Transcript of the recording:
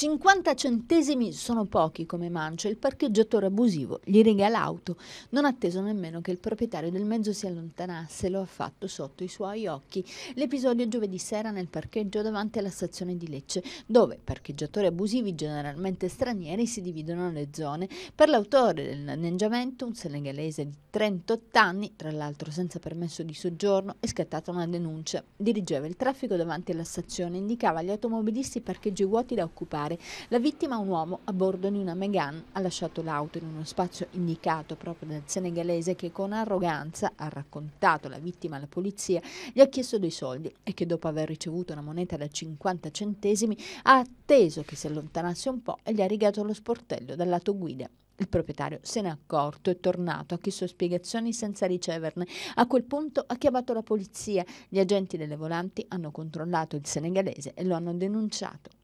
50 centesimi sono pochi come mance, il parcheggiatore abusivo gli regala l'auto, non ha atteso nemmeno che il proprietario del mezzo si allontanasse, lo ha fatto sotto i suoi occhi. L'episodio giovedì sera nel parcheggio davanti alla stazione di Lecce, dove parcheggiatori abusivi, generalmente stranieri, si dividono le zone. Per l'autore del danneggiamento, un senegalese di 38 anni, tra l'altro senza permesso di soggiorno, è scattata una denuncia. Dirigeva il traffico davanti alla stazione, indicava agli automobilisti parcheggi vuoti da occupare particolare. La vittima, un uomo a bordo di una Megane, ha lasciato l'auto in uno spazio indicato proprio dal senegalese che con arroganza, ha raccontato la vittima alla polizia, gli ha chiesto dei soldi e che dopo aver ricevuto una moneta da 50 centesimi ha atteso che si allontanasse un po' e gli ha rigato lo sportello dal lato guida. Il proprietario se n'è accorto, è tornato, ha chiesto spiegazioni senza riceverne. A quel punto ha chiamato la polizia. Gli agenti delle volanti hanno controllato il senegalese e lo hanno denunciato.